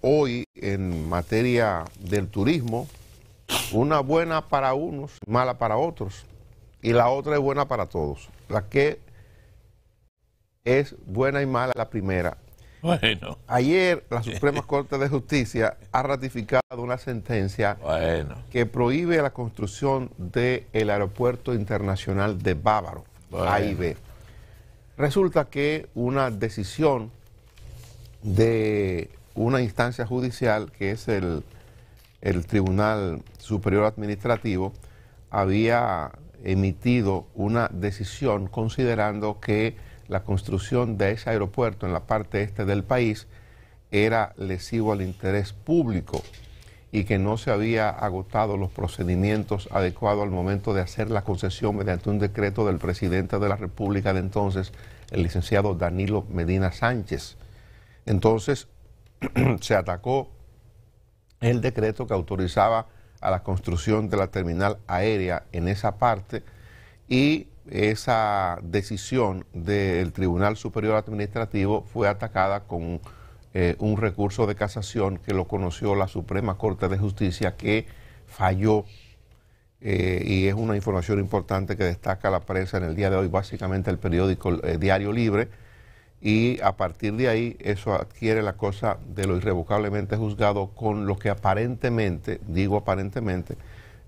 hoy en materia del turismo, una buena para unos, mala para otros, y la otra es buena para todos. La que es buena y mala la primera. Bueno. Ayer la Suprema Corte de Justicia ha ratificado una sentencia que prohíbe la construcción del Aeropuerto Internacional de Bávaro, AIB. Resulta que una decisión de una instancia judicial que es el, Tribunal Superior Administrativo había emitido una decisión considerando que la construcción de ese aeropuerto en la parte este del país era lesivo al interés público y que no se había agotado los procedimientos adecuados al momento de hacer la concesión mediante un decreto del presidente de la República de entonces, el licenciado Danilo Medina Sánchez. Entonces, se atacó el decreto que autorizaba a la construcción de la terminal aérea en esa parte y esa decisión del Tribunal Superior Administrativo fue atacada con eh, un recurso de casación que lo conoció la Suprema Corte de Justicia que falló eh, y es una información importante que destaca la prensa en el día de hoy, básicamente el periódico eh, Diario Libre y a partir de ahí eso adquiere la cosa de lo irrevocablemente juzgado con lo que aparentemente, digo aparentemente,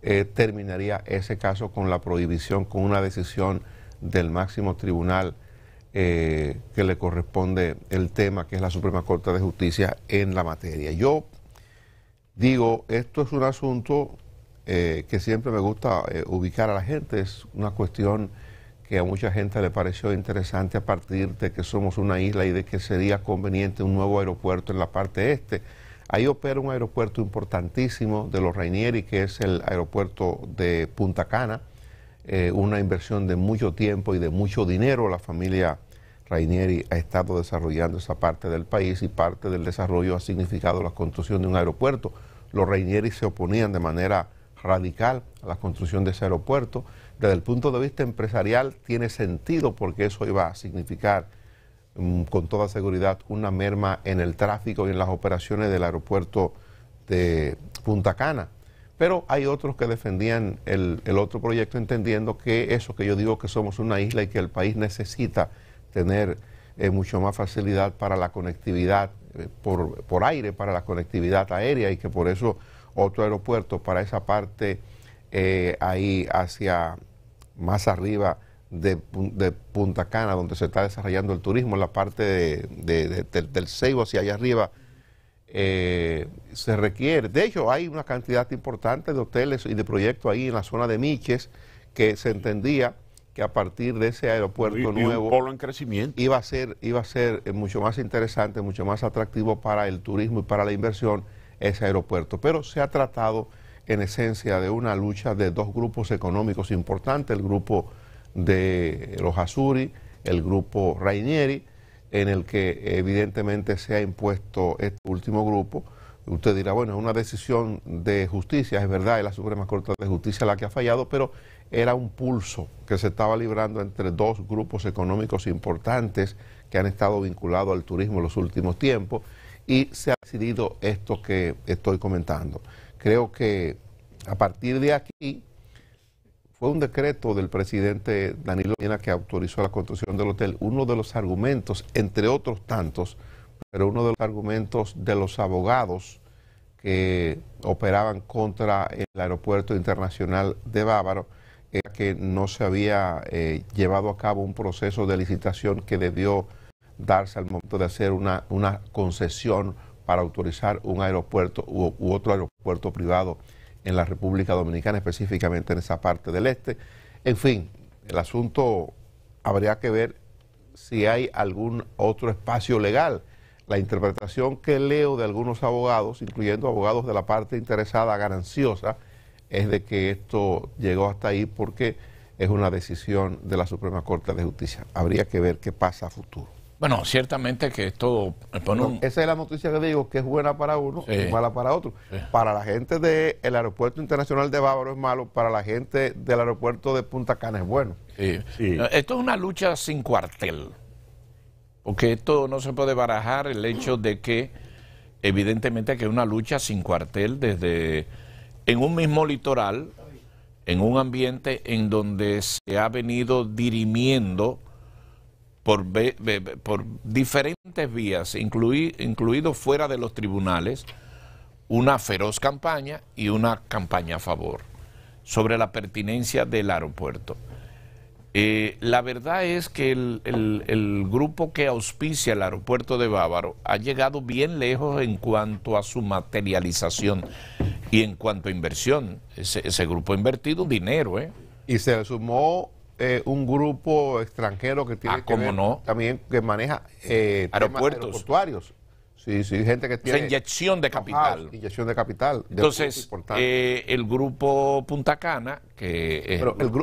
eh, terminaría ese caso con la prohibición, con una decisión del máximo tribunal eh, que le corresponde el tema, que es la Suprema Corte de Justicia en la materia. Yo digo, esto es un asunto eh, que siempre me gusta ubicar a la gente, es una cuestión que a mucha gente le pareció interesante a partir de que somos una isla y de que sería conveniente un nuevo aeropuerto en la parte este. Ahí opera un aeropuerto importantísimo de los Rainieri, que es el aeropuerto de Punta Cana, eh, una inversión de mucho tiempo y de mucho dinero. La familia Rainieri ha estado desarrollando esa parte del país y parte del desarrollo ha significado la construcción de un aeropuerto. Los Rainieri se oponían de manera radical a la construcción de ese aeropuerto. Desde el punto de vista empresarial tiene sentido porque eso iba a significar mm, con toda seguridad una merma en el tráfico y en las operaciones del aeropuerto de Punta Cana. Pero hay otros que defendían el, otro proyecto entendiendo que eso que yo digo que somos una isla y que el país necesita tener eh, mucho más facilidad para la conectividad eh, por aire, para la conectividad aérea y que por eso otro aeropuerto para esa parte eh, ahí hacia más arriba de, Punta Cana, donde se está desarrollando el turismo, en la parte de, del, Seibo hacia allá arriba. Eh, se requiere. De hecho, hay una cantidad importante de hoteles y de proyectos ahí en la zona de Miches que se entendía que a partir de ese aeropuerto nuevo iba a ser iba a ser eh, mucho más interesante, mucho más atractivo para el turismo y para la inversión ese aeropuerto. Pero se ha tratado en esencia de una lucha de dos grupos económicos importantes, el grupo de los Azuri, el grupo Rainieri, en el que evidentemente se ha impuesto este último grupo. Usted dirá, bueno, es una decisión de justicia, es verdad, es la Suprema Corte de Justicia la que ha fallado, pero era un pulso que se estaba librando entre dos grupos económicos importantes que han estado vinculados al turismo en los últimos tiempos y se ha decidido esto que estoy comentando. Creo que a partir de aquí fue un decreto del presidente Danilo Medina que autorizó la construcción del hotel. Uno de los argumentos, entre otros tantos, pero uno de los argumentos de los abogados que operaban contra el aeropuerto internacional de Bávaro era que no se había eh, llevado a cabo un proceso de licitación que debió darse al momento de hacer una, concesión para autorizar un aeropuerto u, u, otro aeropuerto privado en la República Dominicana, específicamente en esa parte del este. En fin, el asunto habría que ver si hay algún otro espacio legal. La interpretación que leo de algunos abogados, incluyendo abogados de la parte interesada gananciosa, es de que esto llegó hasta ahí porque es una decisión de la Suprema Corte de Justicia. Habría que ver qué pasa a futuro. Bueno, ciertamente que esto... esa es la noticia que digo, que es buena para uno y mala para otro. Para la gente del Aeropuerto Internacional de Bávaro es malo, para la gente del Aeropuerto de Punta Cana es bueno. Esto es una lucha sin cuartel, porque esto no se puede barajar el hecho de que evidentemente que es una lucha sin cuartel desde en un mismo litoral, en un ambiente en donde se ha venido dirimiendo por, diferentes vías, incluido fuera de los tribunales, una feroz campaña y una campaña a favor sobre la pertinencia del aeropuerto. Eh, la verdad es que el, grupo que auspicia el aeropuerto de Bávaro ha llegado bien lejos en cuanto a su materialización y en cuanto a inversión. Ese, grupo ha invertido dinero. ¿eh? Y se sumó eh, un grupo extranjero que tiene ah, también que maneja eh, aeropuertos aeroportuarios. Sí, sí, gente que tiene... inyección de capital. inyección de capital. Entonces, eh, el grupo Punta Cana, que...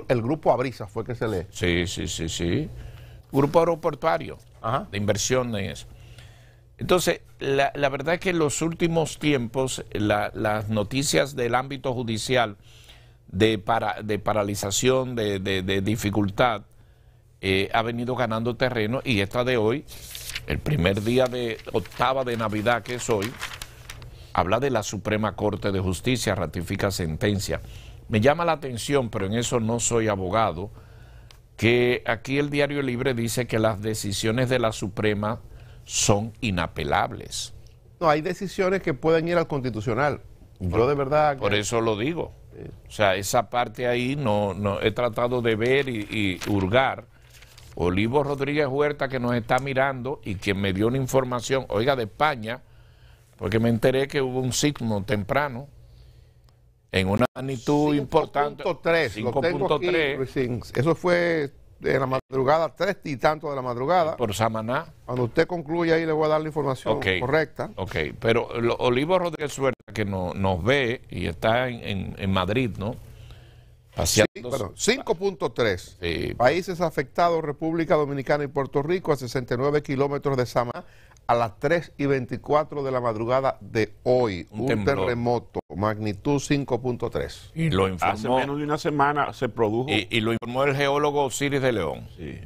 el, grupo Abrisa fue que se lee. Sí, sí, sí, sí. Grupo aeroportuario de inversiones. Entonces, la, la, verdad es que en los últimos tiempos las noticias del ámbito judicial de, para, de paralización, de, dificultad, eh, ha venido ganando terreno y esta de hoy, el primer día de octava de Navidad que es hoy, habla de la Suprema Corte de Justicia, ratifica sentencia. Me llama la atención, pero en eso no soy abogado, que aquí el Diario Libre dice que las decisiones de la Suprema son inapelables. No, hay decisiones que pueden ir al constitucional. Yo de verdad... Por eso lo digo o sea, esa parte ahí no, no he tratado de ver y, hurgar. Olivo Rodríguez Huerta que nos está mirando y que me dio una información, oiga, de España, porque me enteré que hubo un sismo temprano en una magnitud importante. 5.3. Eso fue en la madrugada, tres y tanto de la madrugada. Por Samaná. Cuando usted concluya ahí le voy a dar la información correcta. Ok, pero Olivo Rodríguez Huerta que nos ve y está en, en, Madrid, ¿no? Sí, bueno, 5.3. Países afectados, República Dominicana y Puerto Rico, a 69 kilómetros de Samaná, a las 3 y 24 de la madrugada de hoy. Un, terremoto, magnitud 5.3. Y lo informó, Hace menos de una semana se produjo. Y, lo informó el geólogo Osiris de León. Sí.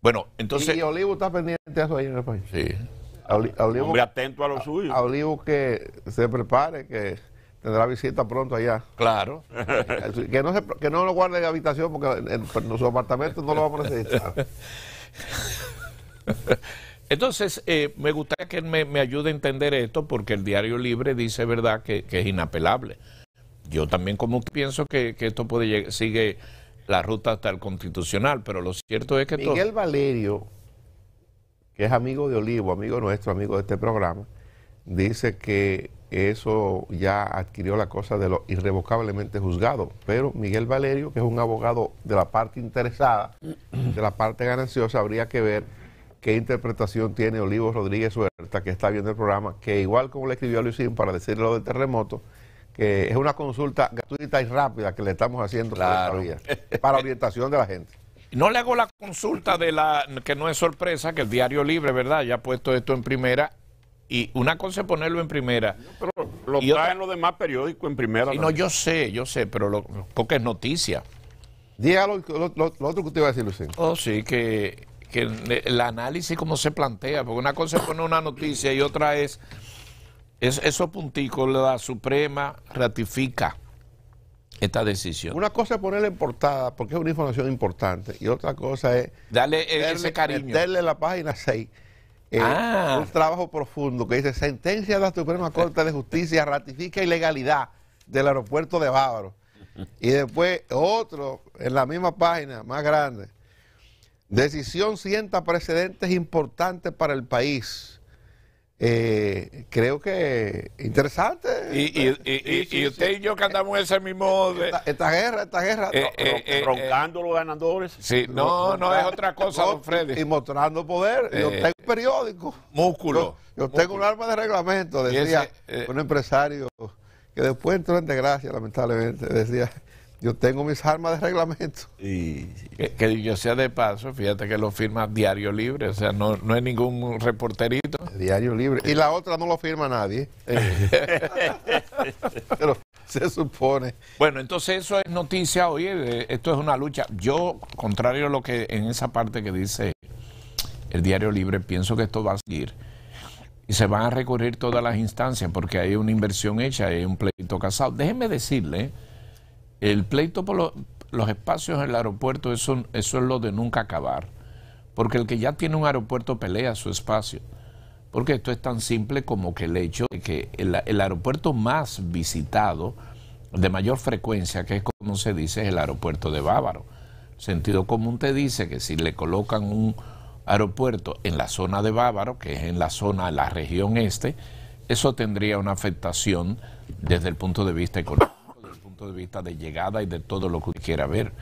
Bueno, entonces... Y Olivo está pendiente de eso ahí en el país. Sí muy atento a lo suyo. A Olivo que se prepare, que tendrá visita pronto allá. Claro. que, no lo guarde en habitación porque en, pues, su apartamento no lo vamos a necesitar. Entonces, eh, me gustaría que me, me, ayude a entender esto porque el diario libre dice verdad que, es inapelable. Yo también como pienso que, que esto puede sigue la ruta hasta el constitucional, pero lo cierto es que... Miguel Valerio que es amigo de Olivo, amigo nuestro, amigo de este programa, dice que eso ya adquirió la cosa de lo irrevocablemente juzgado. Pero Miguel Valerio, que es un abogado de la parte interesada, de la parte gananciosa, habría que ver qué interpretación tiene Olivo Rodríguez Huerta, que está viendo el programa, que igual como le escribió a Luisín para decirle lo del terremoto, que es una consulta gratuita y rápida que le estamos haciendo para orientación de la gente. No le hago la consulta de la, que no es sorpresa, que el Diario Libre, ¿verdad? Ya ha puesto esto en primera. Y una cosa es ponerlo en primera. pero lo traen los demás periódicos en primera. Y no, yo sé, yo sé, pero lo, porque es noticia. Dígalo, lo, otro que usted iba a decir, Oh, sí, que, que el análisis como se plantea, porque una cosa es poner una noticia y otra es, es esos punticos, la Suprema ratifica esta decisión. Una cosa es ponerle en portada, porque es una información importante, y otra cosa es darle, e-, ese cariño. darle la página 6. Eh, ah. Un trabajo profundo que dice sentencia de la Suprema Corte de Justicia ratifica ilegalidad del aeropuerto de Bávaro. Y después otro en la misma página, más grande. Decisión sienta precedentes importantes para el país. Eh, creo que interesante. Y, y, usted y yo que andamos en ese mismo... esta, guerra, esta guerra. Eh, eh, eh, roncando los ganadores. Sí, no, no es otra cosa, don Freddy. Y mostrando poder. yo tengo un periódico. Músculo. Yo, tengo un arma de reglamento, decía un empresario que después entró en desgracia, lamentablemente, decía... Yo tengo mis armas de reglamento. Y que, yo sea de paso, fíjate que lo firma Diario Libre, o sea, no, no hay ningún reporterito. Diario Libre. Y la otra no lo firma nadie. Eh. Pero se supone. Bueno, entonces eso es noticia hoy, eh, esto es una lucha. Yo, contrario a lo que en esa parte que dice el Diario Libre, pienso que esto va a seguir. Y se van a recurrir todas las instancias porque hay una inversión hecha, hay un pleito casado. Déjenme decirle el pleito por los, espacios en el aeropuerto, eso, es lo de nunca acabar. Porque el que ya tiene un aeropuerto pelea su espacio. Porque esto es tan simple como que el hecho de que el, aeropuerto más visitado, de mayor frecuencia, que es como se dice, es el aeropuerto de Bávaro. Sentido común te dice que si le colocan un aeropuerto en la zona de Bávaro, que es en la zona, de la región este, eso tendría una afectación desde el punto de vista económico de vista de llegada y de todo lo que quiera ver.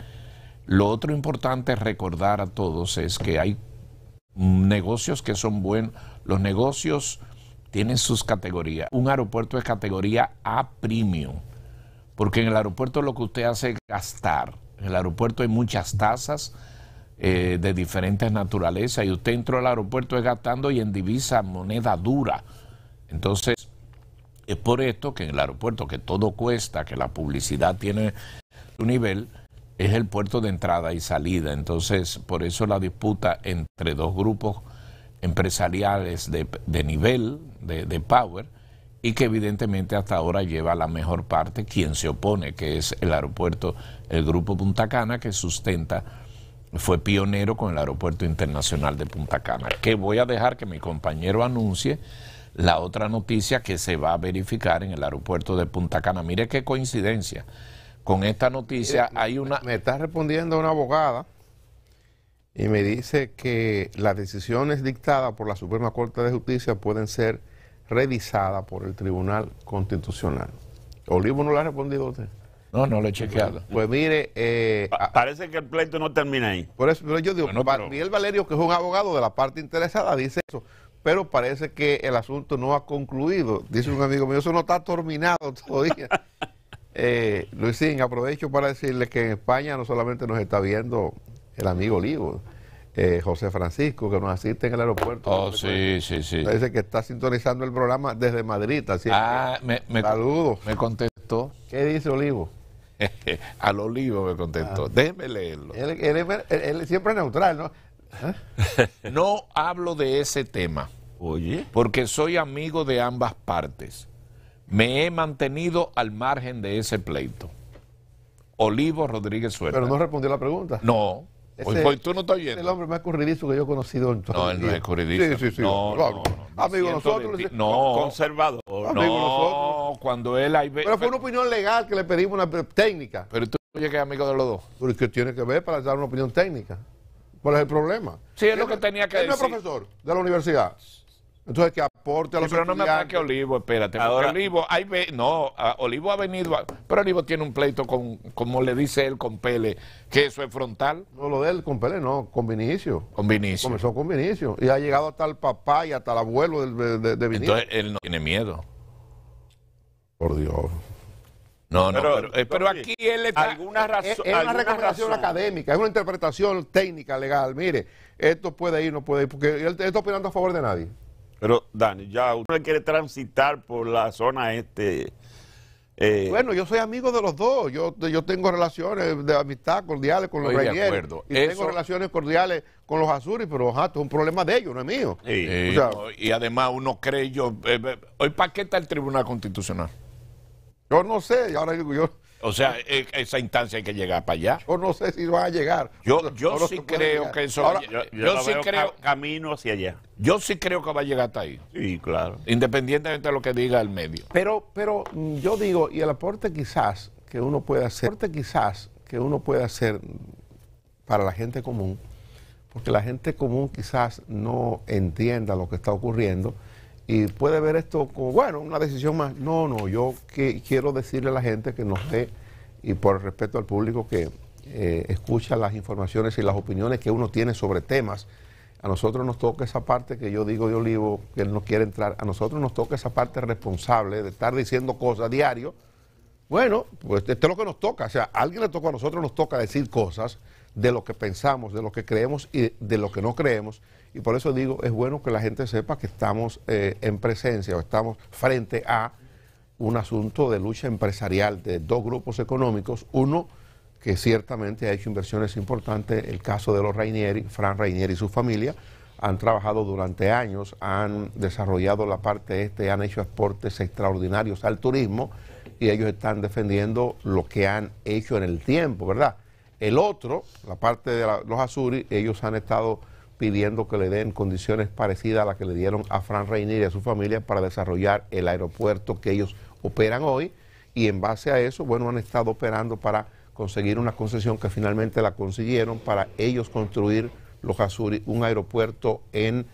Lo otro importante recordar a todos es que hay negocios que son buenos, los negocios tienen sus categorías. Un aeropuerto es categoría A premium, porque en el aeropuerto lo que usted hace es gastar. En el aeropuerto hay muchas tasas eh, de diferentes naturalezas y usted entró al aeropuerto es gastando y en divisa moneda dura. Entonces es por esto que en el aeropuerto, que todo cuesta, que la publicidad tiene su nivel, es el puerto de entrada y salida. Entonces, por eso la disputa entre dos grupos empresariales de, nivel, de, de, power, y que evidentemente hasta ahora lleva la mejor parte quien se opone, que es el aeropuerto, el grupo Punta Cana, que sustenta, fue pionero con el aeropuerto internacional de Punta Cana, que voy a dejar que mi compañero anuncie la otra noticia que se va a verificar en el aeropuerto de Punta Cana. Mire qué coincidencia. Con esta noticia eh, hay una... Me está respondiendo una abogada y me dice que las decisiones dictadas por la Suprema Corte de Justicia pueden ser revisadas por el Tribunal Constitucional. Olivo no le ha respondido usted. No, no lo he chequeado. Pues mire... Eh, parece que el pleito no termina ahí. Por eso, yo digo, bueno, Miguel Valerio, que es un abogado de la parte interesada, dice eso pero parece que el asunto no ha concluido. Dice un amigo mío, eso no está terminado todavía. eh, Luisín, aprovecho para decirle que en España no solamente nos está viendo el amigo Olivo, eh, José Francisco, que nos asiste en el aeropuerto. Oh, sí, sí, sí. Dice que está sintonizando el programa desde Madrid. Así ah, me, saludos. Me contestó. ¿Qué dice Olivo? Al Olivo me contestó. Ah. Déjeme leerlo. Él, él siempre es neutral, ¿no? No hablo de ese tema. Oye. Porque soy amigo de ambas partes. Me he mantenido al margen de ese pleito. Olivo Rodríguez Suárez. Pero no respondió la pregunta. No. Ese, tú no estás oyendo. Es el hombre más corridizo que yo he conocido en No, él no es corridizo. Sí, sí, sí. No, amigo nosotros. no. Conservador. Amigo no, cuando él... Hay... Pero fue una opinión legal que le pedimos una técnica. Pero tú oye amigo de los dos. Pero es que tiene que ver para dar una opinión técnica. ¿Cuál es el problema? Sí, es lo que tenía que decir. profesor de la universidad. Entonces, que aporte a los pero no me que Olivo, espérate. Olivo, no, Olivo ha venido, pero Olivo tiene un pleito con, como le dice él, con Pele, que eso es frontal. No, lo de él con Pele no, con Vinicio. Con Vinicio. Comenzó con Vinicio y ha llegado hasta el papá y hasta el abuelo de, de, Vinicio. Entonces, él no tiene miedo. Por Dios. No, no. Pero, pero, eh, aquí él está. Alguna razón, es, una recomendación académica, es una interpretación técnica, legal. Mire, esto puede ir, no puede ir, porque él está opinando a favor de nadie. Pero, Dani, ya uno quiere transitar por la zona este. Eh. bueno, yo soy amigo de los dos. Yo, yo tengo relaciones de amistad cordiales con los Reyes. Y tengo relaciones cordiales con los Azuris, pero ajá, esto es un problema de ellos, no es mío. y además uno cree yo. Eh, ¿Hoy para qué está el Tribunal Constitucional? Yo no sé, ahora digo yo. O sea, e, esa instancia hay que llegar para allá. Yo no sé si va a llegar. Yo, yo sí creo que eso. yo, creo. camino hacia allá. Yo sí creo que va a llegar hasta ahí. Sí, claro. Independientemente de lo que diga el medio. Pero, pero mm, yo digo, y el aporte quizás que uno puede hacer, aporte quizás que uno puede hacer para la gente común, porque la gente común quizás no entienda lo que está ocurriendo y puede ver esto como, bueno, una decisión más. No, no, yo que, quiero decirle a la gente que nos dé, y por respeto al público que eh, escucha las informaciones y las opiniones que uno tiene sobre temas, a nosotros nos toca esa parte que yo digo de Olivo, que él no quiere entrar, a nosotros nos toca esa parte responsable de estar diciendo cosas diario. Bueno, pues esto es lo que nos toca, o sea, a alguien le toca a nosotros, nos toca decir cosas de lo que pensamos, de lo que creemos y de lo que no creemos. Y por eso digo, es bueno que la gente sepa que estamos eh, en presencia o estamos frente a un asunto de lucha empresarial de dos grupos económicos. Uno que ciertamente ha hecho inversiones importantes, el caso de los Rainieri, Fran Rainieri y su familia, han trabajado durante años, han desarrollado la parte este, han hecho aportes extraordinarios al turismo y ellos están defendiendo lo que han hecho en el tiempo, ¿verdad? El otro, la parte de los Azuri, ellos han estado pidiendo que le den condiciones parecidas a las que le dieron a Fran Reiner y a su familia para desarrollar el aeropuerto que ellos operan hoy y en base a eso, bueno, han estado operando para conseguir una concesión que finalmente la consiguieron para ellos construir los Azuri, un aeropuerto en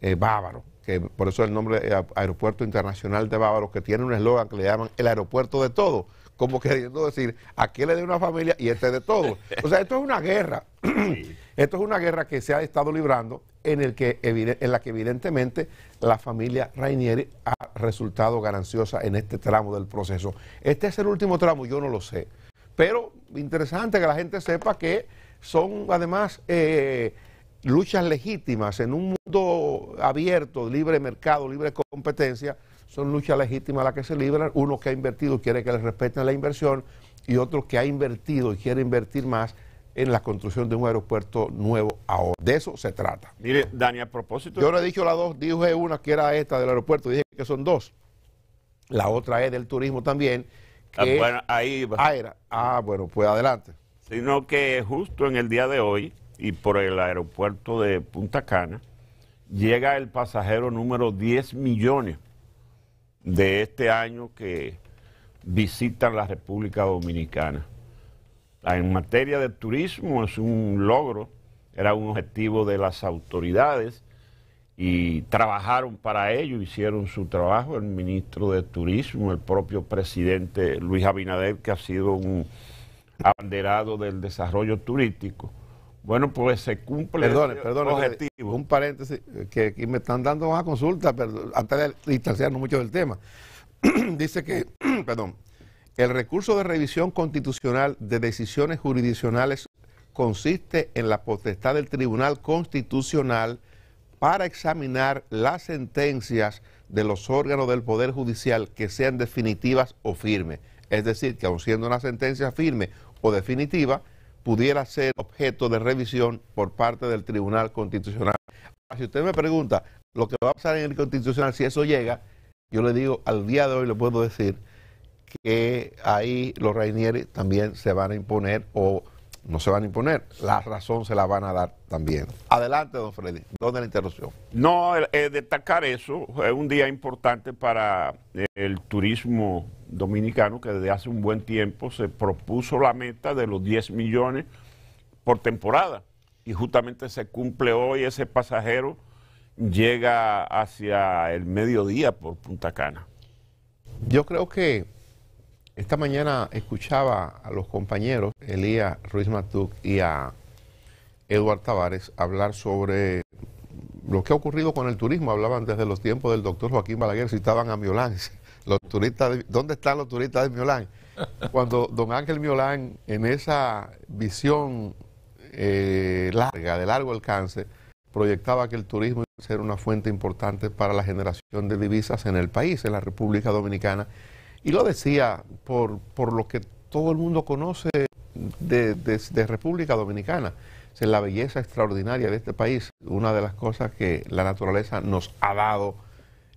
eh, Bávaro, que por eso el nombre eh, Aeropuerto Internacional de Bávaro, que tiene un eslogan que le llaman el aeropuerto de todo, como queriendo decir, aquí le de una familia y este de todo. O sea, esto es una guerra. Esto es una guerra que se ha estado librando en, la que evidentemente la familia Rainieri ha resultado gananciosa en este tramo del proceso. Este es el último tramo, yo no lo sé. Pero interesante que la gente sepa que son además eh, luchas legítimas en un mundo abierto, libre mercado, libre competencia. Son luchas legítimas las que se libran. Uno que ha invertido quiere que le respeten la inversión y otro que ha invertido y quiere invertir más en la construcción de un aeropuerto nuevo ahora. De eso se trata. Mire, Dani, a propósito... Yo le dije dicho las dos, dije una que era esta del aeropuerto, dije que son dos. La otra es del turismo también. Ah, bueno, ahí ah, ah, bueno, pues adelante. Sino que justo en el día de hoy, y por el aeropuerto de Punta Cana, llega el pasajero número 10 millones de este año que visitan la República Dominicana. En materia de turismo es un logro, era un objetivo de las autoridades y trabajaron para ello, hicieron su trabajo, el ministro de Turismo, el propio presidente Luis Abinader, que ha sido un abanderado del desarrollo turístico. Bueno, pues se cumple el objetivo. Un paréntesis, eh, que, aquí me están dando más consulta, pero antes de distanciarnos mucho del tema. Dice que, perdón, el recurso de revisión constitucional de decisiones jurisdiccionales consiste en la potestad del Tribunal Constitucional para examinar las sentencias de los órganos del Poder Judicial que sean definitivas o firmes. Es decir, que aun siendo una sentencia firme o definitiva, pudiera ser objeto de revisión por parte del Tribunal Constitucional. Si usted me pregunta lo que va a pasar en el Constitucional si eso llega, yo le digo, al día de hoy le puedo decir que ahí los Rainieri también se van a imponer o no se van a imponer, la razón se la van a dar también. Adelante, don Freddy, ¿dónde la interrupción? No, eh, destacar eso, es un día importante para eh, el turismo dominicano que desde hace un buen tiempo se propuso la meta de los 10 millones por temporada y justamente se cumple hoy ese pasajero llega hacia el mediodía por Punta Cana. Yo creo que esta mañana escuchaba a los compañeros Elías Ruiz Matuc y a Eduard Tavares hablar sobre lo que ha ocurrido con el turismo. Hablaban desde los tiempos del doctor Joaquín Balaguer, citaban a Miolán. Los turistas ¿Dónde están los turistas de Miolán? Cuando don Ángel Miolán, en esa visión eh, larga, de largo alcance, proyectaba que el turismo iba a ser una fuente importante para la generación de divisas en el país, en la República Dominicana y lo decía por, por lo que todo el mundo conoce de, República Dominicana. es la belleza extraordinaria de este país, una de las cosas que la naturaleza nos ha dado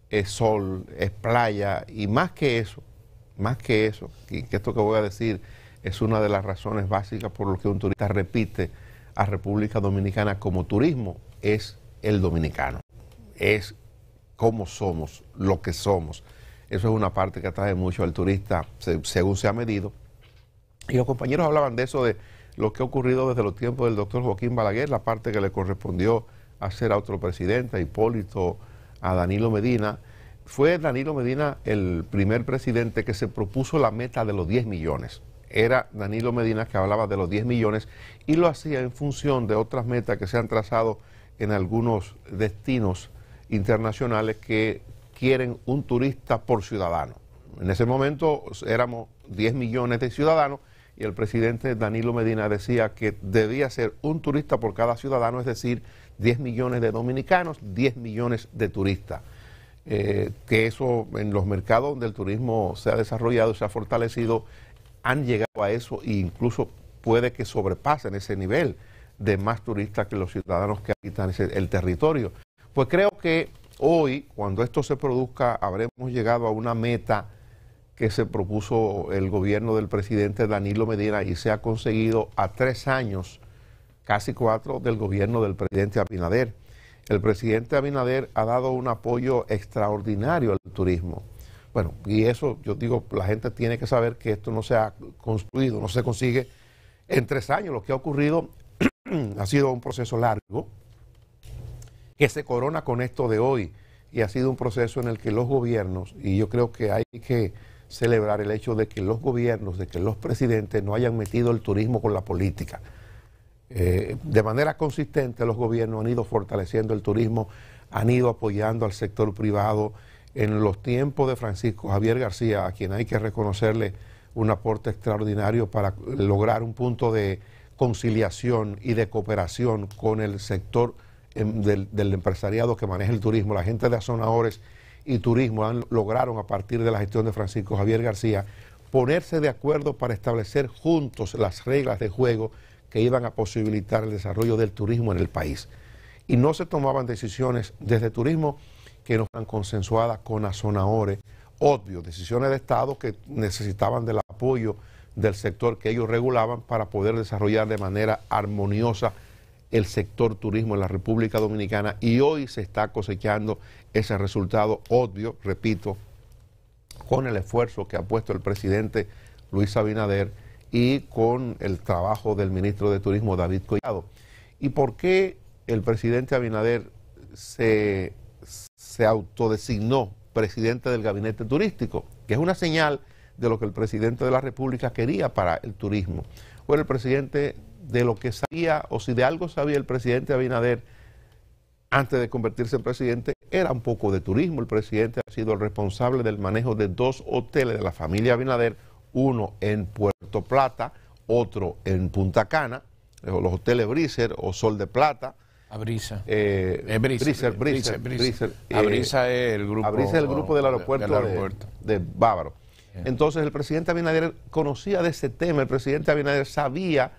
es sol, es playa, y más que eso, más que eso, y que esto que voy a decir es una de las razones básicas por lo que un turista repite a República Dominicana como turismo, es el dominicano, es cómo somos, lo que somos. Eso es una parte que atrae mucho al turista, según se ha medido. Y los compañeros hablaban de eso, de lo que ha ocurrido desde los tiempos del doctor Joaquín Balaguer, la parte que le correspondió hacer a otro presidente, a Hipólito, a Danilo Medina. Fue Danilo Medina el primer presidente que se propuso la meta de los 10 millones. Era Danilo Medina que hablaba de los 10 millones y lo hacía en función de otras metas que se han trazado en algunos destinos internacionales que quieren un turista por ciudadano. En ese momento éramos 10 millones de ciudadanos y el presidente Danilo Medina decía que debía ser un turista por cada ciudadano, es decir, 10 millones de dominicanos, 10 millones de turistas. Eh, que eso en los mercados donde el turismo se ha desarrollado, se ha fortalecido, han llegado a eso e incluso puede que sobrepasen ese nivel de más turistas que los ciudadanos que habitan el territorio. Pues creo que Hoy, cuando esto se produzca, habremos llegado a una meta que se propuso el gobierno del presidente Danilo Medina y se ha conseguido a tres años, casi cuatro, del gobierno del presidente Abinader. El presidente Abinader ha dado un apoyo extraordinario al turismo. Bueno, y eso yo digo, la gente tiene que saber que esto no se ha construido, no se consigue en tres años. Lo que ha ocurrido ha sido un proceso largo, que se corona con esto de hoy. Y ha sido un proceso en el que los gobiernos, y yo creo que hay que celebrar el hecho de que los gobiernos, de que los presidentes no hayan metido el turismo con la política. Eh, de manera consistente los gobiernos han ido fortaleciendo el turismo, han ido apoyando al sector privado. En los tiempos de Francisco Javier García, a quien hay que reconocerle un aporte extraordinario para lograr un punto de conciliación y de cooperación con el sector privado Em, del, empresariado que maneja el turismo, la gente de Azonadores y Turismo lograron a partir de la gestión de Francisco Javier García ponerse de acuerdo para establecer juntos las reglas de juego que iban a posibilitar el desarrollo del turismo en el país. Y no se tomaban decisiones desde turismo que no fueran consensuadas con Azonaores, obvio, decisiones de Estado que necesitaban del apoyo del sector que ellos regulaban para poder desarrollar de manera armoniosa el sector turismo en la República Dominicana y hoy se está cosechando ese resultado obvio, repito, con el esfuerzo que ha puesto el presidente Luis Abinader y con el trabajo del ministro de Turismo David Collado. ¿Y por qué el presidente Abinader se, autodesignó presidente del gabinete turístico? Que es una señal de lo que el presidente de la República quería para el turismo. Bueno, el presidente de lo que sabía o si de algo sabía el presidente Abinader antes de convertirse en presidente, era un poco de turismo. El presidente ha sido el responsable del manejo de dos hoteles de la familia Abinader, uno en Puerto Plata, otro en Punta Cana, eh, los hoteles Briser o Sol de Plata. Abrisa. Eh, Abrisa eh, es el grupo. el grupo del aeropuerto, De, de, Bávaro. Entonces el presidente Abinader conocía de ese tema, el presidente Abinader sabía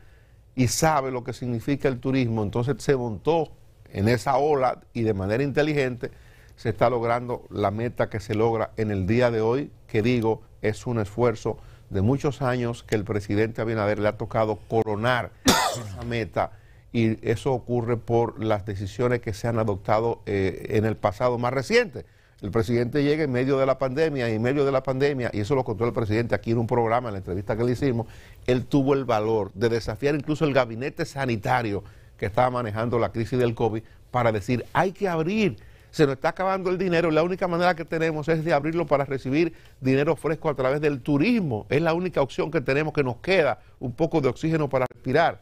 y sabe lo que significa el turismo, entonces se montó en esa ola y de manera inteligente se está logrando la meta que se logra en el día de hoy, que digo, es un esfuerzo de muchos años que el presidente Abinader le ha tocado coronar esa meta y eso ocurre por las decisiones que se han adoptado eh, en el pasado más reciente. El presidente llega en medio de la pandemia y en medio de la pandemia, y eso lo contó el presidente aquí en un programa, en la entrevista que le hicimos, él tuvo el valor de desafiar incluso el gabinete sanitario que estaba manejando la crisis del COVID para decir, hay que abrir, se nos está acabando el dinero, la única manera que tenemos es de abrirlo para recibir dinero fresco a través del turismo, es la única opción que tenemos que nos queda, un poco de oxígeno para respirar.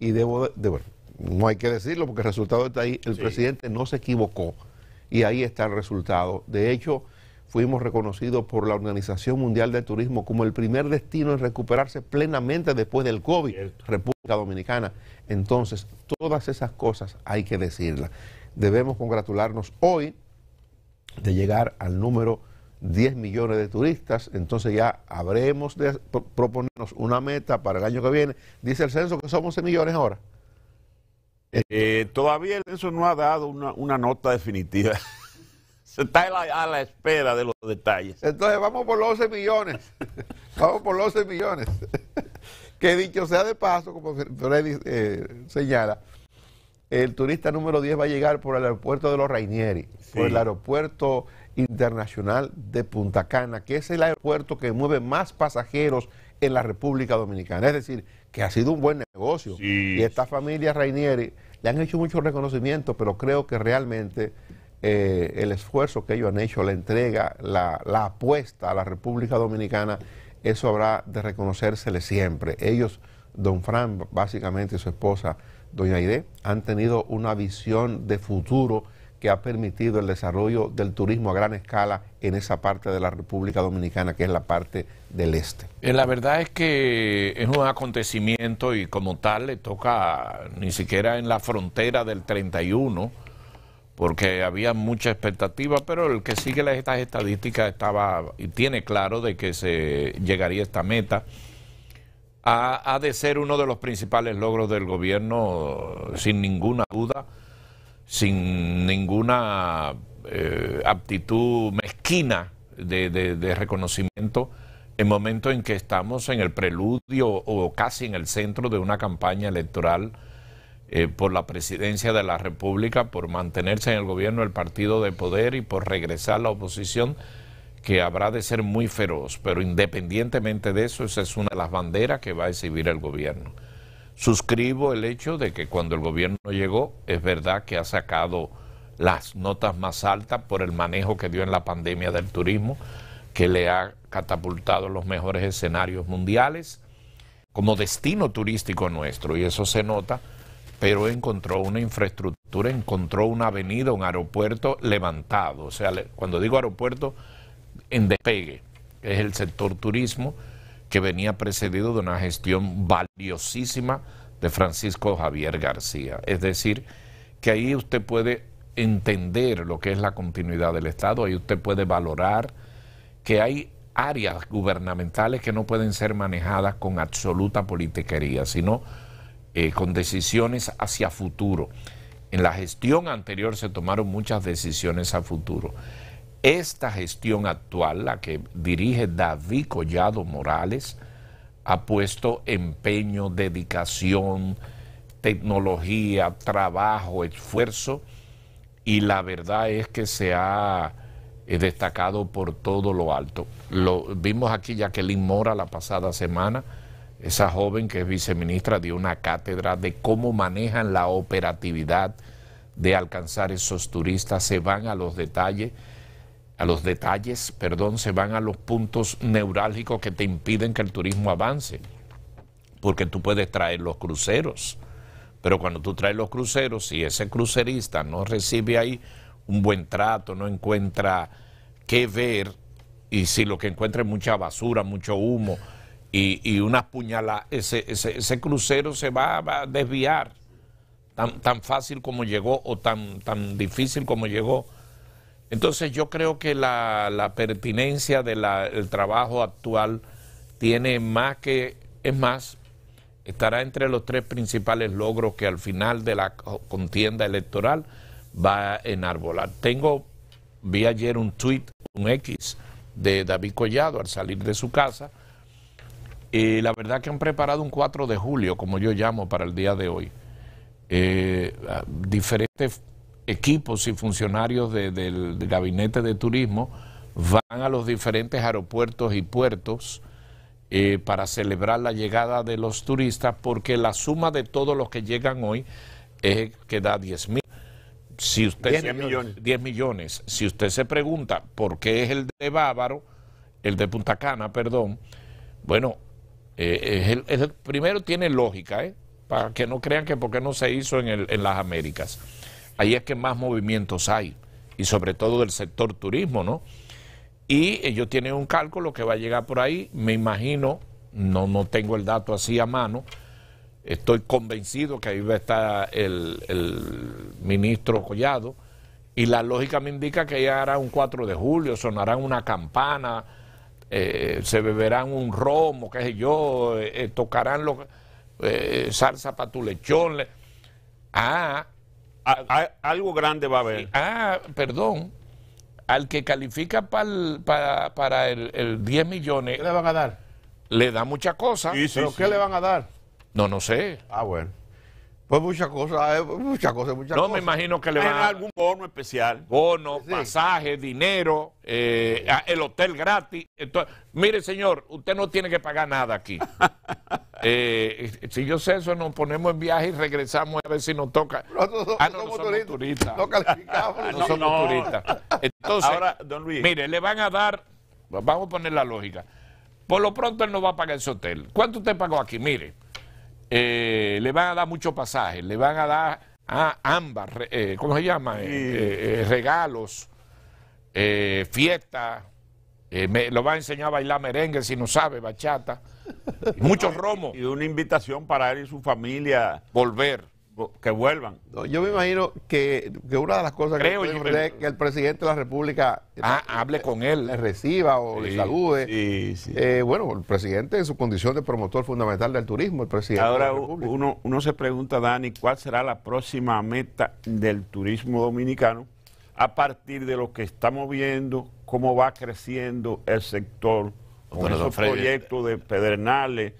Y debo, de, no hay que decirlo porque el resultado está ahí, el presidente no se equivocó y ahí está el resultado. De hecho, fuimos reconocidos por la Organización Mundial del Turismo como el primer destino en recuperarse plenamente después del COVID, República Dominicana. Entonces, todas esas cosas hay que decirlas. Debemos congratularnos hoy de llegar al número 10 millones de turistas, entonces ya habremos de proponernos una meta para el año que viene. Dice el censo que somos 10 millones ahora. Eh, todavía eso no ha dado una, nota definitiva. Se está a la, espera de los detalles. Entonces vamos por los 11 millones. vamos por los 11 millones. que dicho sea de paso, como Freddy eh, señala, el turista número 10 va a llegar por el aeropuerto de los Rainieri, por el aeropuerto internacional de Punta Cana, que es el aeropuerto que mueve más pasajeros en la República Dominicana. Es decir, que ha sido un buen negocio. Y esta familia Rainieri le han hecho mucho reconocimiento, pero creo que realmente eh, el esfuerzo que ellos han hecho, la entrega, la, apuesta a la República Dominicana, eso habrá de reconocérsele siempre. Ellos, don Fran, básicamente su esposa, doña Aide, han tenido una visión de futuro que ha permitido el desarrollo del turismo a gran escala en esa parte de la República Dominicana, que es la parte del este. Eh, la verdad es que es un acontecimiento y como tal le toca ni siquiera en la frontera del 31, porque había mucha expectativa, pero el que sigue las, estas estadísticas estaba y tiene claro de que se llegaría a esta meta. ha de ser uno de los principales logros del gobierno, sin ninguna duda sin ninguna eh, aptitud mezquina de, reconocimiento en momento en que estamos en el preludio o casi en el centro de una campaña electoral eh, por la presidencia de la República, por mantenerse en el gobierno del partido de poder y por regresar a la oposición, que habrá de ser muy feroz, pero independientemente de eso, esa es una de las banderas que va a exhibir el gobierno suscribo el hecho de que cuando el gobierno llegó, es verdad que ha sacado las notas más altas por el manejo que dio en la pandemia del turismo, que le ha catapultado los mejores escenarios mundiales como destino turístico nuestro, y eso se nota, pero encontró una infraestructura, encontró una avenida, un aeropuerto levantado, o sea, cuando digo aeropuerto, en despegue, que es el sector turismo, que venía precedido de una gestión valiosísima de Francisco Javier García. Es decir, que ahí usted puede entender lo que es la continuidad del Estado, ahí usted puede valorar que hay áreas gubernamentales que no pueden ser manejadas con absoluta politiquería, sino eh, con decisiones hacia futuro. En la gestión anterior se tomaron muchas decisiones a futuro. Esta gestión actual, la que dirige David Collado Morales, ha puesto empeño, dedicación, tecnología, trabajo, esfuerzo y la verdad es que se ha eh, destacado por todo lo alto. Lo vimos aquí Jacqueline Mora la pasada semana, esa joven que es viceministra dio una cátedra de cómo manejan la operatividad de alcanzar esos turistas, se van a los detalles a los detalles, perdón, se van a los puntos neurálgicos que te impiden que el turismo avance, porque tú puedes traer los cruceros, pero cuando tú traes los cruceros, si ese crucerista no recibe ahí un buen trato, no encuentra qué ver, y si lo que encuentra es mucha basura, mucho humo y, unas puñaladas, ese, crucero se va, va a desviar, tan, tan, fácil como llegó o tan, tan difícil como llegó entonces yo creo que la, la pertinencia del trabajo actual tiene más que, es más, estará entre los tres principales logros que al final de la contienda electoral va a enarbolar. Tengo, vi ayer un tweet, un X de David Collado al salir de su casa, y la verdad que han preparado un 4 de julio, como yo llamo, para el día de hoy. Eh, ah, diferentes equipos y funcionarios del, gabinete de turismo van a los diferentes aeropuertos y puertos eh, para celebrar la llegada de los turistas porque la suma de todos los que llegan hoy es que da 10 mil. Si usted 10 millones. 10 millones. Si usted se pregunta por qué es el de Bávaro, el de Punta Cana, perdón, bueno, eh, primero tiene lógica, ¿eh? para que no crean que por qué no se hizo en, en las Américas. Ahí es que más movimientos hay, y sobre todo del sector turismo, ¿no? Y ellos tienen un cálculo que va a llegar por ahí, me imagino, no, no tengo el dato así a mano, estoy convencido que ahí va a estar el, ministro Collado, y la lógica me indica que ya hará un 4 de julio, sonarán una campana, eh, se beberán un romo, qué sé yo, eh, eh, tocarán salsa para tu lechón. Ah, algo grande va a haber. Ah, perdón. Al que califica para el, el, 10 millones. ¿Qué le van a dar? Le da muchas cosas. ¿Pero qué le van a dar? No, no sé. Ah, bueno. Pues muchas cosas, eh, muchas cosas, muchas no, cosas. No, me imagino que le van a dar algún bono especial. Bono, pasaje, dinero, eh, el hotel gratis. mire, señor, usted no tiene que pagar nada aquí. Eh, si yo sé eso, nos ponemos en viaje y regresamos a ver si nos toca. ah, no, somos, turistas. No calificamos. somos turistas. Entonces, Ahora, don Luis. mire, le van a dar, pues vamos a poner la lógica. Por lo pronto él no va a pagar ese hotel. ¿Cuánto usted pagó aquí? Mire, eh, le van a dar muchos pasajes, le van a dar a ambas, eh, ¿cómo se llama? Eh, eh, regalos, eh, fiestas, lo va a enseñar a bailar merengue si no sabe, bachata. Muchos romo. Y una invitación para él y su familia. Volver. Que vuelvan. yo me imagino que, una de las cosas que, que el presidente de la República ah, hable con él. Le reciba o le salude. Eh, bueno, el presidente en su condición de promotor fundamental del turismo, el presidente. Ahora Uno, uno se pregunta, Dani, ¿cuál será la próxima meta del turismo dominicano? a partir de lo que estamos viendo, cómo va creciendo el sector con esos proyectos de Pedernales,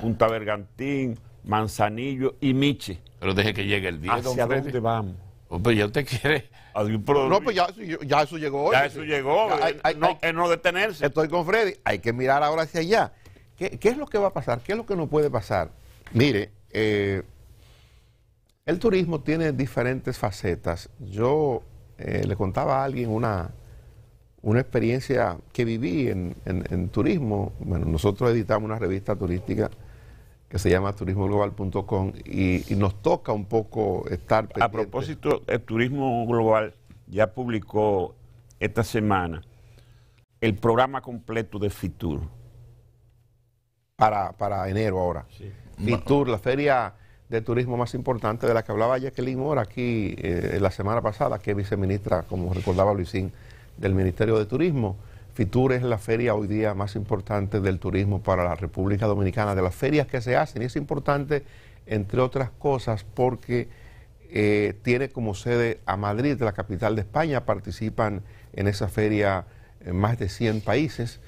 Punta Bergantín, Manzanillo y Michi. Pero deje que llegue el día. ¿Hacia dónde vamos? Pues ya usted quiere. No, pues ya, eso llegó hoy. Ya eso llegó. no, es no detenerse. Estoy con Freddy. Hay que mirar ahora hacia allá. ¿Qué, es lo que va a pasar? ¿Qué es lo que no puede pasar? Mire, eh, el turismo tiene diferentes facetas. Yo eh, le contaba a alguien una, una experiencia que viví en, turismo. Bueno, nosotros editamos una revista turística que se llama turismoglobal.com y, y nos toca un poco estar A propósito, el Turismo Global ya publicó esta semana el programa completo de FITUR. Para, enero ahora. FITUR, la feria de turismo más importante de la que hablaba Jacqueline Mora aquí eh, la semana pasada, que es viceministra, como recordaba Luisín del Ministerio de Turismo. FITUR es la feria hoy día más importante del turismo para la República Dominicana, de las ferias que se hacen. Y es importante, entre otras cosas, porque eh, tiene como sede a Madrid, la capital de España. Participan en esa feria eh, más de 100 países.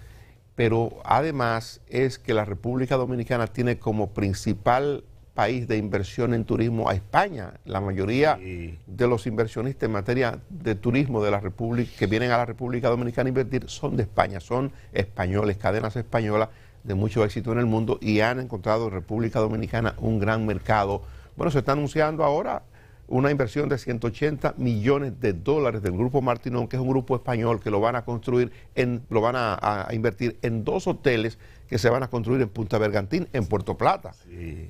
Pero además es que la República Dominicana tiene como principal país de inversión en turismo a España. La mayoría de los inversionistas en materia de turismo de la República que vienen a la República Dominicana a invertir son de España, son españoles, cadenas españolas de mucho éxito en el mundo y han encontrado en República Dominicana un gran mercado. Bueno, se está anunciando ahora una inversión de 180 millones de dólares del grupo Martinón, que es un grupo español que lo van a construir, en, lo van a invertir en dos hoteles que se van a construir en Punta Bergantín, en Puerto Plata.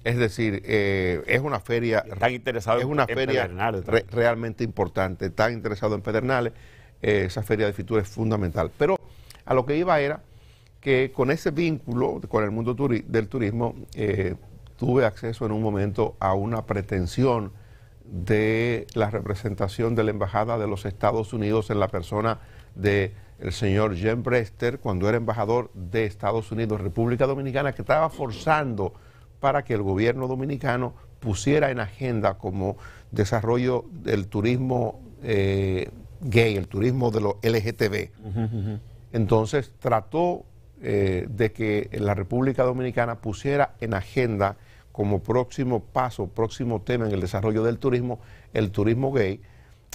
Es decir, eh, es una feria. es una feria realmente importante. tan interesado en Pedernales. Eh, esa feria de Fitur es fundamental. Pero a lo que iba era que con ese vínculo con el mundo del turismo, eh, tuve acceso en un momento a una pretensión de la representación de la Embajada de los Estados Unidos en la persona de el señor Jen Brester cuando era embajador de Estados Unidos, República Dominicana, que estaba forzando para que el gobierno dominicano pusiera en agenda como desarrollo del turismo eh, gay, el turismo de los LGTB. Entonces trató eh, de que la República Dominicana pusiera en agenda como próximo paso, próximo tema en el desarrollo del turismo, el turismo gay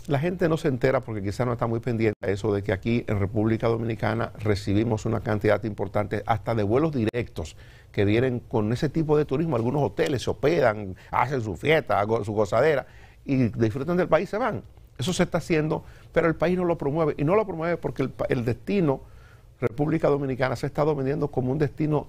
la gente no se entera porque quizás no está muy pendiente a eso de que aquí en República Dominicana recibimos una cantidad importante hasta de vuelos directos que vienen con ese tipo de turismo. Algunos hoteles se operan, hacen su fiesta, su gozadera y disfrutan del país, y se van. Eso se está haciendo, pero el país no lo promueve. Y no lo promueve porque el, destino, República Dominicana, se ha estado vendiendo como un destino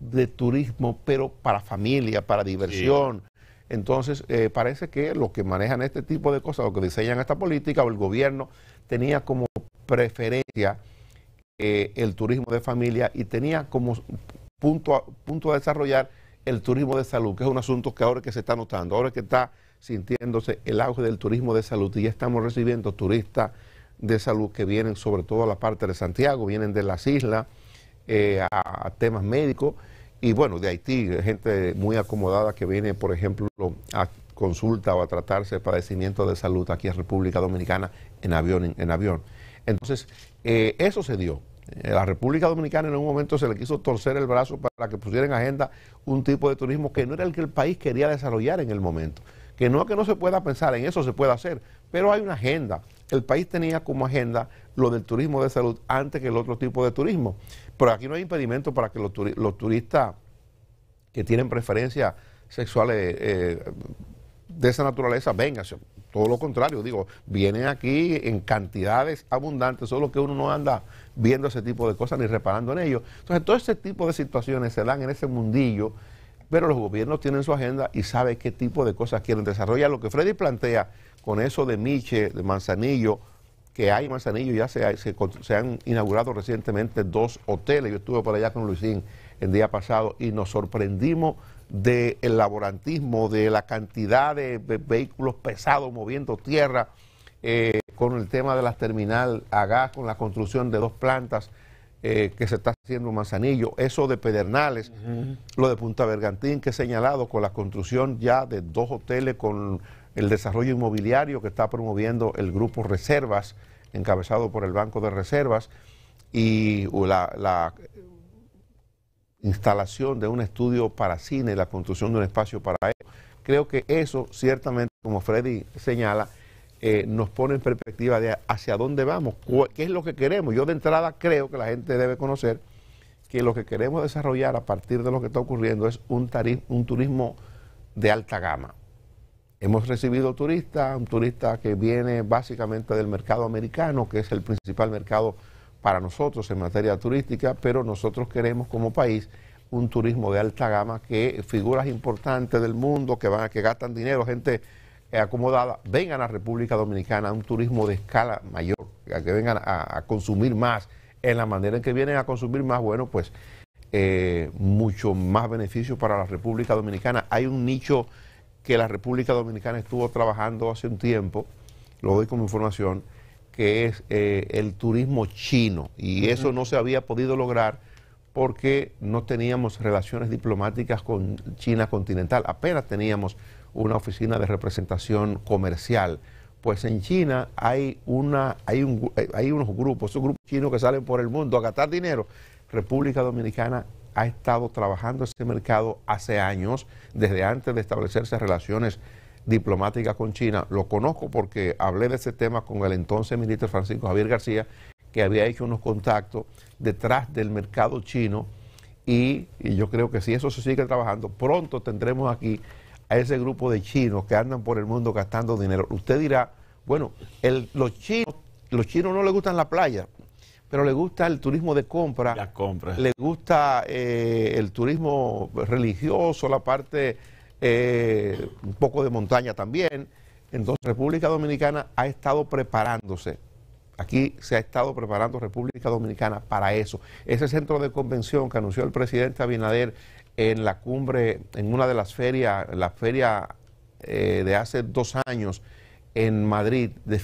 de turismo, pero para familia, para diversión, entonces, eh, parece que los que manejan este tipo de cosas, los que diseñan esta política o el gobierno, tenía como preferencia eh, el turismo de familia y tenía como punto, a, punto desarrollar el turismo de salud, que es un asunto que ahora que se está notando, ahora que está sintiéndose el auge del turismo de salud y ya estamos recibiendo turistas de salud que vienen sobre todo a la parte de Santiago, vienen de las islas eh, a temas médicos. Y bueno, de Haití, gente muy acomodada que viene, por ejemplo, a consulta o a tratarse de padecimientos de salud aquí en República Dominicana en avión. En, avión. Entonces, eh, eso se dio. Eh, la República Dominicana en un momento se le quiso torcer el brazo para que pusiera en agenda un tipo de turismo que no era el que el país quería desarrollar en el momento. Que no que no se pueda pensar en eso, se puede hacer, pero hay una agenda el país tenía como agenda lo del turismo de salud antes que el otro tipo de turismo. Pero aquí no hay impedimento para que los, turistas que tienen preferencias sexuales eh, de esa naturaleza vengan. Todo lo contrario, digo, vienen aquí en cantidades abundantes, solo que uno no anda viendo ese tipo de cosas ni reparando en ello. Entonces, todo ese tipo de situaciones se dan en ese mundillo pero los gobiernos tienen su agenda y saben qué tipo de cosas quieren desarrollar. Lo que Freddy plantea con eso de Miche, de Manzanillo, que hay Manzanillo, ya se, han inaugurado recientemente dos hoteles. Yo estuve por allá con Luisín el día pasado y nos sorprendimos del laborantismo, de la cantidad de, vehículos pesados moviendo tierra, eh, con el tema de las terminal a gas, con la construcción de dos plantas eh, que se está haciendo en Manzanillo, eso de Pedernales, lo de Punta Bergantín que he señalado con la construcción ya de dos hoteles con el desarrollo inmobiliario que está promoviendo el grupo Reservas, encabezado por el Banco de Reservas, y la, instalación de un estudio para cine, la construcción de un espacio para ello. Creo que eso, ciertamente, como Freddy señala, eh, nos pone en perspectiva de hacia dónde vamos, qué es lo que queremos. Yo de entrada creo que la gente debe conocer que lo que queremos desarrollar a partir de lo que está ocurriendo es un turismo de alta gama, Hemos recibido turistas, un turista que viene básicamente del mercado americano, que es el principal mercado para nosotros en materia turística, pero nosotros queremos como país un turismo de alta gama que figuras importantes del mundo que van que gastan dinero, gente eh, acomodada, vengan a República Dominicana, un turismo de escala mayor, que vengan a, consumir más. En la manera en que vienen a consumir más, bueno, pues eh, mucho más beneficio para la República Dominicana. Hay un nicho que la República Dominicana estuvo trabajando hace un tiempo, lo doy como información, que es eh, el turismo chino. Y eso no se había podido lograr porque no teníamos relaciones diplomáticas con China continental, apenas teníamos una oficina de representación comercial. Pues en China hay, una, hay, eh, hay unos grupos, esos grupos chinos que salen por el mundo a gastar dinero. República Dominicana ha estado trabajando ese mercado hace años, desde antes de establecerse relaciones diplomáticas con China. Lo conozco porque hablé de ese tema con el entonces ministro Francisco Javier García, que había hecho unos contactos detrás del mercado chino. Y, yo creo que si eso se sigue trabajando, pronto tendremos aquí a ese grupo de chinos que andan por el mundo gastando dinero. Usted dirá, bueno, los chinos, los chinos no les gustan la playa, pero le gusta el turismo de compra. Le gusta eh, el turismo religioso, la parte eh, un poco de montaña también. Entonces República Dominicana ha estado preparándose. Aquí se ha estado preparando República Dominicana para eso. Ese centro de convención que anunció el presidente Abinader en la cumbre, en una de las ferias, la feria eh, de hace dos años en Madrid, de